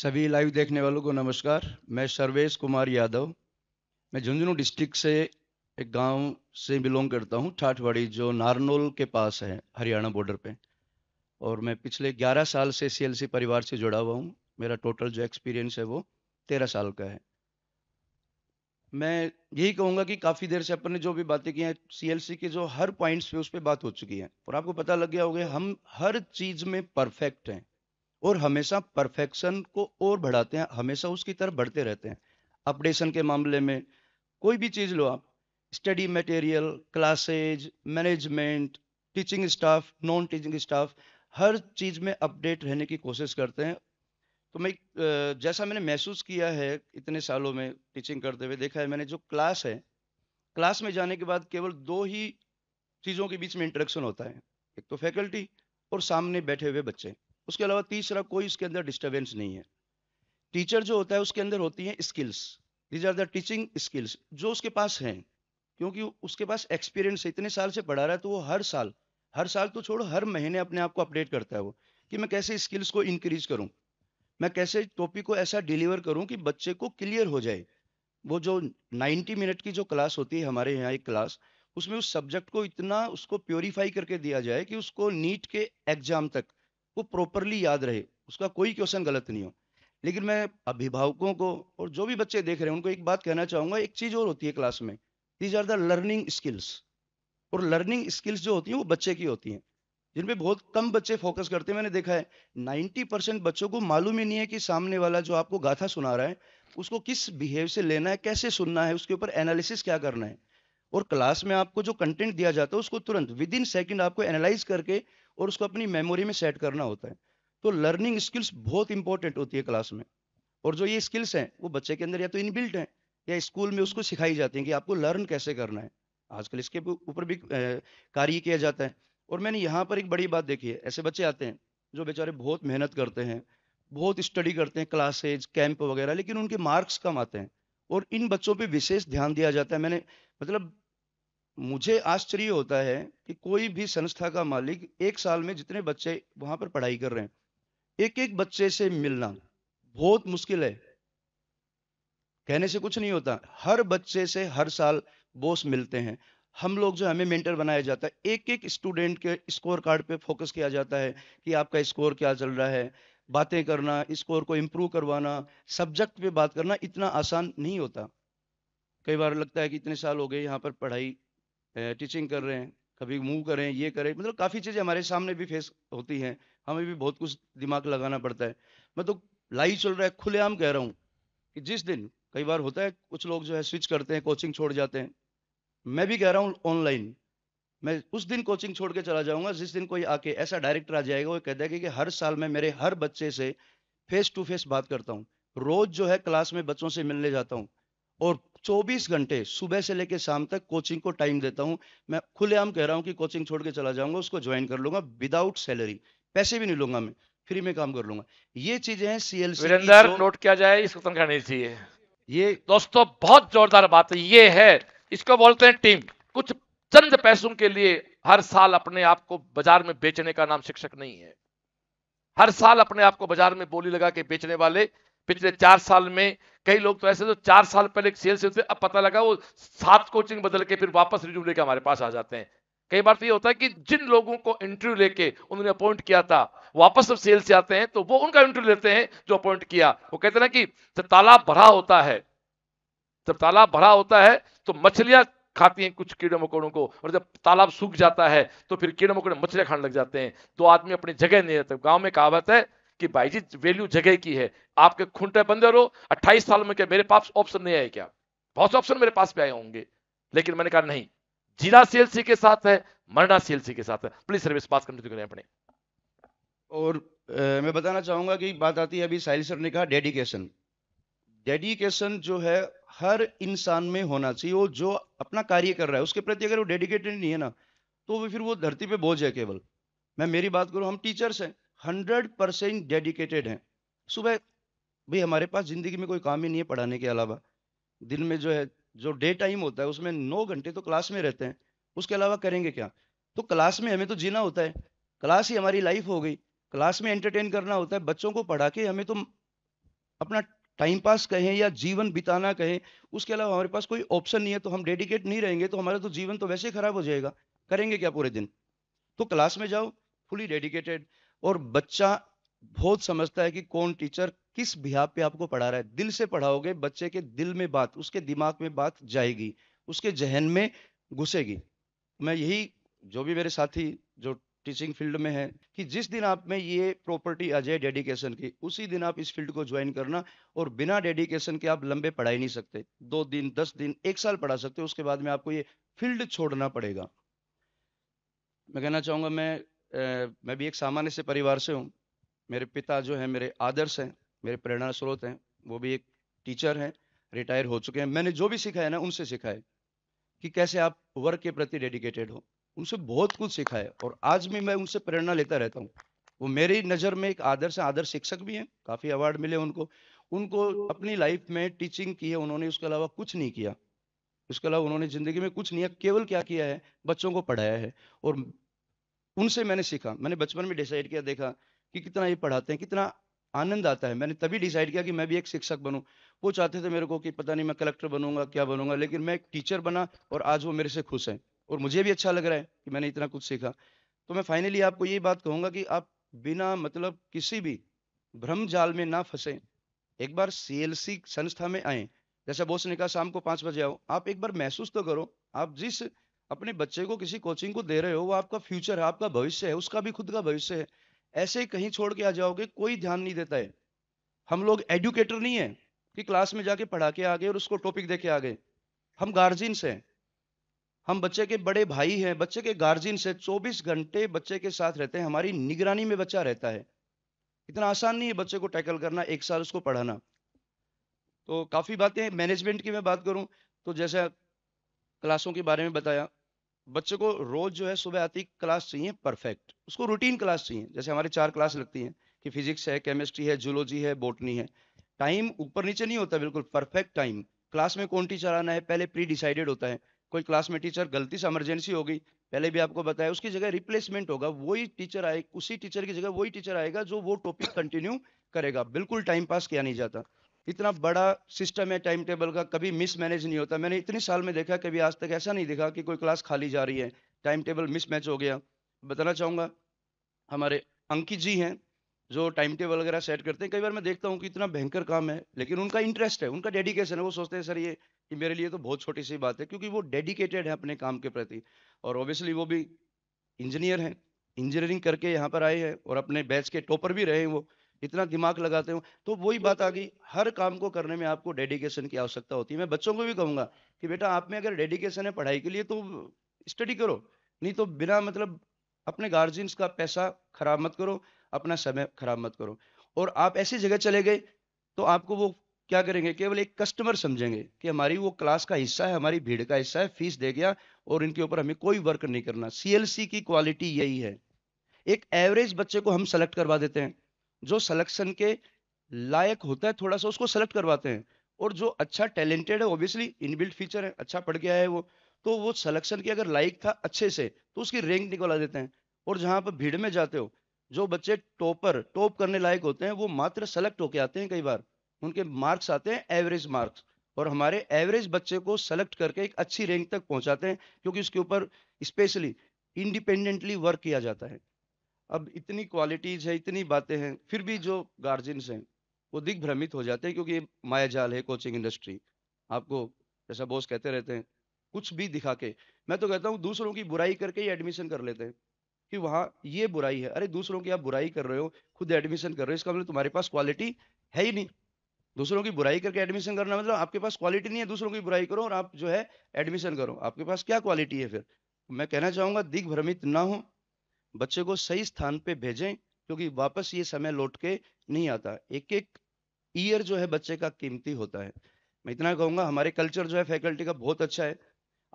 सभी लाइव देखने वालों को नमस्कार मैं सर्वेश कुमार यादव मैं झुंझुनू डिस्ट्रिक्ट से एक गांव से बिलोंग करता हूं ठाठवाड़ी जो नारनोल के पास है हरियाणा बॉर्डर पे और मैं पिछले 11 साल से सीएलसी परिवार से जुड़ा हुआ हूं मेरा टोटल जो एक्सपीरियंस है वो 13 साल का है मैं यही कहूंगा कि काफ़ी देर से अपन ने जो भी बातें की हैं सीएलसी के जो हर पॉइंट्स पे उस पर बात हो चुकी है और आपको पता लग गया होगा हम हर चीज़ में परफेक्ट हैं और हमेशा परफेक्शन को और बढ़ाते हैं हमेशा उसकी तरफ बढ़ते रहते हैं अपडेशन के मामले में कोई भी चीज़ लो आप study material classes management teaching staff non teaching staff हर चीज़ में अपडेट रहने की कोशिश करते हैं तो मैं जैसा मैंने महसूस किया है इतने सालों में टीचिंग करते हुए देखा है मैंने जो क्लास है क्लास में जाने के बाद केवल दो ही चीज़ों के बीच में इंटरेक्शन होता है एक तो फैकल्टी और सामने बैठे हुए बच्चे उसके अलावा तीसरा कोई उसके अंदर डिस्टर्बेंस नहीं है टीचर जो होता है उसके अंदर होती है skills these are the teaching skills जो उसके पास हैं क्योंकि उसके पास एक्सपीरियंस है इतने साल से पढ़ा रहा है तो वो हर साल हर साल तो छोड़ो हर महीने अपने आप को अपडेट करता है वो कि मैं कैसे स्किल्स को इंक्रीज करूं मैं कैसे टॉपिक को ऐसा डिलीवर करूं कि बच्चे को क्लियर हो जाए वो जो 90 मिनट की जो क्लास होती है हमारे यहाँ एक क्लास उसमें उस सब्जेक्ट को इतना उसको प्योरीफाई करके दिया जाए कि उसको नीट के एग्जाम तक वो प्रॉपरली याद रहे उसका कोई क्वेश्चन गलत नहीं हो लेकिन मैं अभिभावकों को और जो भी बच्चे देख रहे हैं उनको एक बात कहना चाहूंगा एक चीज़ और होती है क्लास में these are the learning skills और लर्निंग स्किल्स जो होती हैं वो बच्चे की होती हैं जिनपे बहुत कम बच्चे फोकस करते हैं मैंने देखा है नाइनटी परसेंट बच्चों को मालूम ही नहीं है कि सामने वाला जो आपको गाथा सुना रहा है उसको किस बिहेव से लेना है कैसे सुनना है उसके ऊपर एनालिसिस क्या करना है और क्लास में आपको जो कंटेंट दिया जाता है उसको तुरंत विद इन सेकेंड आपको एनालाइज करके और उसको अपनी मेमोरी में सेट करना होता है तो लर्निंग स्किल्स बहुत इंपॉर्टेंट होती है क्लास में और जो ये स्किल्स हैं वो बच्चे के अंदर या तो इनबिल्ट हैं या स्कूल में उसको सिखाई जाती है कि आपको लर्न कैसे करना है आजकल इसके ऊपर भी कार्य किया जाता है और मैंने यहाँ पर एक बड़ी बात देखी है ऐसे बच्चे आते हैं जो बेचारे बहुत मेहनत करते हैं बहुत स्टडी करते हैं क्लासेज कैंप वगैरह लेकिन उनके मार्क्स कम आते हैं और इन बच्चों पर विशेष ध्यान दिया जाता है मैंने मतलब मुझे आश्चर्य होता है कि कोई भी संस्था का मालिक एक साल में जितने बच्चे वहां पर पढ़ाई कर रहे हैं एक एक बच्चे से मिलना बहुत मुश्किल है कहने से कुछ नहीं होता हर बच्चे से हर साल बॉस मिलते हैं हम लोग जो हमें मेंटर बनाया जाता है एक एक स्टूडेंट के स्कोर कार्ड पे फोकस किया जाता है कि आपका स्कोर क्या चल रहा है बातें करना स्कोर को इम्प्रूव करवाना सब्जेक्ट पे बात करना इतना आसान नहीं होता कई बार लगता है कि इतने साल हो गए यहाँ पर पढ़ाई टीचिंग कर रहे हैं कभी मूव करें ये करें मतलब काफ़ी चीज़ें हमारे सामने भी फेस होती हैं हमें भी बहुत कुछ दिमाग लगाना पड़ता है मैं तो लाइव चल रहा है खुलेआम कह रहा हूँ कि जिस दिन कई बार होता है कुछ लोग जो है स्विच करते हैं कोचिंग छोड़ जाते हैं मैं भी कह रहा हूँ ऑनलाइन मैं उस दिन कोचिंग छोड़ के चला जाऊंगा जिस दिन कोई आके ऐसा डायरेक्टर आ जाएगा वो कहता है कि हर साल मैं मेरे हर बच्चे से फेस टू फेस बात करता हूँ रोज जो है क्लास में बच्चों से मिलने जाता हूँ और 24 घंटे सुबह से लेकर शाम तक कोचिंग को टाइम देता हूं मैं खुलेआम कह रहा हूं कि कोचिंग छोड़ के चला जाऊंगा उसको ज्वाइन कर लूंगा विदाउट सैलरी पैसे भी नहीं लूंगा मैं फ्री में काम कर लूंगा ये चीजें हैं सीएलसी e वीरेंद्र नोट किया जाए इसको तनखा तो नहीं चाहिए ये दोस्तों बहुत जोरदार बात है ये है इसको बोलते हैं टीम कुछ चंद पैसों के लिए हर साल अपने आप को बाजार में बेचने का नाम शिक्षक नहीं है हर साल अपने आप को बाजार में बोली लगा के बेचने वाले पिछले चार साल में कई लोग तो ऐसे तो चार साल पहले सेल्स से अब पता लगा वो सात कोचिंग बदल के फिर वापस रिज्यूम लेके हमारे पास आ जाते हैं कई बार तो ये होता है कि जिन लोगों को इंटरव्यू लेके उन्होंने अपॉइंट किया था वापस जब सेल से आते हैं तो वो उनका इंटरव्यू लेते हैं जो अपॉइंट किया वो कहते ना कि जब तालाब भरा होता है जब तालाब भरा होता है तो मछलियां खाती हैं कुछ कीड़े मकोड़ों को और जब तालाब सूख जाता है तो फिर कीड़े मकोड़े मछलियां खाने लग जाते हैं तो आदमी अपनी जगह नहीं रहते गाँव में कहावत है कि भाई जी वैल्यू जगह की है आपके खुंटे बंदर हो अट्ठाईस साल में क्या मेरे पास ऑप्शन नहीं आए क्या बहुत से ऑप्शन मेरे पास भी आए होंगे लेकिन मैंने कहा नहीं जिला सीएलसी के साथ है मरना सीएलसी के साथ है पुलिस सर्विस पास कमेटी करें अपने और ए, मैं बताना चाहूंगा कि बात आती है अभी साहिल सर ने कहा डेडिकेशन डेडिकेशन जो है हर इंसान में होना चाहिए वो जो अपना कार्य कर रहा है उसके प्रति अगर वो डेडिकेटेड नहीं है ना तो वो फिर वो धरती पे बोझ है केवल मैं मेरी बात करूं हम टीचर्स हैं हंड्रेड परसेंट डेडिकेटेड हैं सुबह भाई हमारे पास ज़िंदगी में कोई काम ही नहीं है पढ़ाने के अलावा दिन में जो है जो डे टाइम होता है उसमें नौ घंटे तो क्लास में रहते हैं उसके अलावा करेंगे क्या तो क्लास में हमें तो जीना होता है क्लास ही हमारी लाइफ हो गई क्लास में एंटरटेन करना होता है बच्चों को पढ़ा के हमें तो अपना टाइम पास कहें या जीवन बिताना कहें उसके अलावा हमारे पास कोई ऑप्शन नहीं है तो हम डेडिकेट नहीं रहेंगे तो हमारा तो जीवन तो वैसे ही खराब हो जाएगा करेंगे क्या पूरे दिन तो क्लास में जाओ फुली डेडिकेटेड और बच्चा बहुत समझता है कि कौन टीचर किस बिहा पे आपको पढ़ा रहा है दिल से पढ़ाओगे बच्चे के दिल में बात उसके दिमाग में बात जाएगी उसके जहन में घुसेगी मैं यही जो भी मेरे साथी जो टीचिंग फील्ड में है कि जिस दिन आप में ये प्रॉपर्टी आ जाए डेडिकेशन की उसी दिन आप इस फील्ड को ज्वाइन करना और बिना डेडिकेशन के आप लंबे पढ़ा ही नहीं सकते दो दिन दस दिन एक साल पढ़ा सकते हो उसके बाद में आपको ये फील्ड छोड़ना पड़ेगा मैं कहना चाहूंगा मैं मैं भी एक सामान्य से परिवार से हूँ मेरे पिता जो है मेरे आदर्श हैं मेरे प्रेरणा स्रोत हैं वो भी एक टीचर हैं रिटायर हो चुके हैं मैंने जो भी सीखा है ना उनसे सीखा है कि कैसे आप वर्क के प्रति डेडिकेटेड हो उनसे बहुत कुछ सीखा है और आज भी मैं उनसे प्रेरणा लेता रहता हूँ वो मेरी नज़र में एक आदर्श आदर्श शिक्षक भी हैं काफ़ी अवार्ड मिले उनको उनको अपनी लाइफ में टीचिंग की है उन्होंने उसके अलावा कुछ नहीं किया उसके अलावा उन्होंने ज़िंदगी में कुछ नहीं केवल क्या किया है बच्चों को पढ़ाया है और उनसे मैंने सीखा मैंने बचपन में डिसाइड किया देखा कि कितना ये पढ़ाते हैं कितना आनंद आता है मैंने तभी डिसाइड किया कि मैं भी एक शिक्षक बनूं वो चाहते थे मेरे को कि पता नहीं मैं कलेक्टर बनूंगा क्या बनूंगा लेकिन मैं एक टीचर बना और आज वो मेरे से खुश हैं और मुझे भी अच्छा लग रहा है कि मैंने इतना कुछ सीखा तो मैं फाइनली आपको ये बात कहूंगा कि आप बिना मतलब किसी भी भ्रम जाल में ना फंसे एक बार सी संस्था में आए जैसे बोस ने कहा शाम को पांच बजे आओ आप एक बार महसूस तो करो आप जिस अपने बच्चे को किसी कोचिंग को दे रहे हो वो आपका फ्यूचर है आपका भविष्य है उसका भी खुद का भविष्य है ऐसे ही कहीं छोड़ के आ जाओगे कोई ध्यान नहीं देता है हम लोग एडुकेटर नहीं है कि क्लास में जाके पढ़ा के आ गए और उसको टॉपिक दे के आ गए हम गार्जियंस हैं हम बच्चे के बड़े भाई हैं बच्चे के गार्जियंस हैं चौबीस घंटे बच्चे के साथ रहते हैं हमारी निगरानी में बच्चा रहता है इतना आसान नहीं है बच्चे को टैकल करना एक साल उसको पढ़ाना तो काफ़ी बातें मैनेजमेंट की मैं बात करूं तो जैसे क्लासों के बारे में बताया बच्चे को रोज जो है सुबह आती क्लास चाहिए परफेक्ट उसको रूटीन क्लास चाहिए जैसे हमारे चार क्लास लगती हैं कि फिजिक्स है केमिस्ट्री है जूलॉजी है बोटनी है टाइम ऊपर नीचे नहीं होता बिल्कुल परफेक्ट टाइम क्लास में कौन टीचर आना है पहले प्री डिसाइडेड होता है कोई क्लास में टीचर गलती से इमरजेंसी होगी पहले भी आपको बताया उसकी जगह रिप्लेसमेंट होगा वही टीचर आए उसी टीचर की जगह वही टीचर आएगा जो वो टॉपिक कंटिन्यू करेगा बिल्कुल टाइम पास किया नहीं जाता इतना बड़ा सिस्टम है टाइम टेबल का कभी मिस मैनेज नहीं होता मैंने इतने साल में देखा कभी आज तक ऐसा नहीं देखा कि कोई क्लास खाली जा रही है टाइम टेबल मिसमैच हो गया बताना चाहूँगा हमारे अंकित जी हैं जो टाइम टेबल वगैरह सेट करते हैं कई बार मैं देखता हूँ कि इतना भयंकर काम है लेकिन उनका इंटरेस्ट है उनका डेडिकेशन है वो सोचते हैं सर ये कि मेरे लिए तो बहुत छोटी सी बात है क्योंकि वो डेडिकेटेड है अपने काम के प्रति और ऑब्वियसली वो भी इंजीनियर हैं इंजीनियरिंग करके यहाँ पर आए हैं और अपने बैच के टॉपर भी रहे हैं वो इतना दिमाग लगाते हो तो वही बात आ गई हर काम को करने में आपको डेडिकेशन की आवश्यकता होती है मैं बच्चों को भी कहूँगा कि बेटा आप में अगर डेडिकेशन है पढ़ाई के लिए तो स्टडी करो नहीं तो बिना मतलब अपने गार्जियंस का पैसा खराब मत करो अपना समय खराब मत करो और आप ऐसी जगह चले गए तो आपको वो क्या करेंगे केवल एक कस्टमर समझेंगे कि हमारी वो क्लास का हिस्सा है हमारी भीड़ का हिस्सा है फीस दे गया और इनके ऊपर हमें कोई वर्क नहीं करना सीएलसी की क्वालिटी यही है एक एवरेज बच्चे को हम सेलेक्ट करवा देते हैं जो सिलेक्शन के लायक होता है थोड़ा सा उसको सेलेक्ट करवाते हैं और जो अच्छा टैलेंटेड है ऑब्वियसली इनबिल्ट फीचर है अच्छा पढ़ गया है वो तो वो सिलेक्शन के अगर लायक था अच्छे से तो उसकी रैंक निकला देते हैं और जहाँ पर भीड़ में जाते हो जो बच्चे टॉपर टॉप करने लायक होते हैं वो मात्र सेलेक्ट होके आते हैं कई बार उनके मार्क्स आते हैं एवरेज मार्क्स और हमारे एवरेज बच्चे को सेलेक्ट करके एक अच्छी रैंक तक पहुंचाते हैं क्योंकि उसके ऊपर स्पेशली इंडिपेंडेंटली वर्क किया जाता है अब इतनी क्वालिटीज है इतनी बातें हैं फिर भी जो गार्जियंस हैं वो दिग्भ्रमित हो जाते हैं क्योंकि माया जाल है कोचिंग इंडस्ट्री आपको जैसा बॉस कहते रहते हैं कुछ भी दिखा के मैं तो कहता हूँ दूसरों की बुराई करके ही एडमिशन कर लेते हैं कि वहाँ ये बुराई है अरे दूसरों की आप बुराई कर रहे हो खुद एडमिशन कर रहे हो इसका मतलब तुम्हारे पास क्वालिटी है ही नहीं दूसरों की बुराई करके एडमिशन करना मतलब आपके पास क्वालिटी नहीं है दूसरों की बुराई करो और आप जो है एडमिशन करो आपके पास क्या क्वालिटी है फिर मैं कहना चाहूँगा दिग्भ्रमित ना हो बच्चे को सही स्थान पे भेजें क्योंकि वापस ये समय लौट के नहीं आता एक एक ईयर जो है बच्चे का कीमती होता है मैं इतना कहूँगा हमारे कल्चर जो है फैकल्टी का बहुत अच्छा है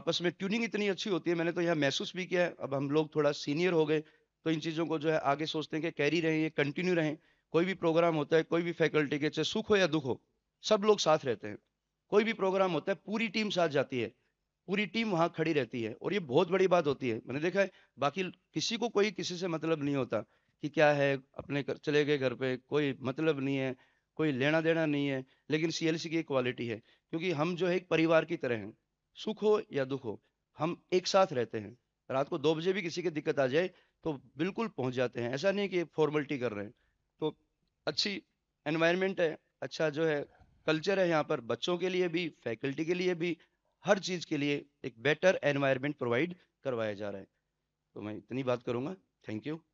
आपस में ट्यूनिंग इतनी अच्छी होती है मैंने तो यहाँ महसूस भी किया है अब हम लोग थोड़ा सीनियर हो गए तो इन चीज़ों को जो है आगे सोचते हैं कि कैरी रहें ये कंटिन्यू रहें कोई भी प्रोग्राम होता है कोई भी फैकल्टी के चाहे सुख हो या दुख हो सब लोग साथ रहते हैं कोई भी प्रोग्राम होता है पूरी टीम साथ जाती है पूरी टीम वहां खड़ी रहती है और ये बहुत बड़ी बात होती है मैंने देखा है बाकी किसी को कोई किसी से मतलब नहीं होता कि क्या है अपने कर, चले गए घर पे कोई मतलब नहीं है कोई लेना देना नहीं है लेकिन सीएलसी की एक क्वालिटी है क्योंकि हम जो है एक परिवार की तरह हैं सुख हो या दुख हो हम एक साथ रहते हैं रात को दो बजे भी किसी की दिक्कत आ जाए तो बिल्कुल पहुंच जाते हैं ऐसा नहीं कि फॉर्मेलिटी कर रहे हैं तो अच्छी एनवायरमेंट है अच्छा जो है कल्चर है यहाँ पर बच्चों के लिए भी फैकल्टी के लिए भी हर चीज़ के लिए एक बेटर एनवायरमेंट प्रोवाइड करवाया जा रहा है तो मैं इतनी बात करूंगा थैंक यू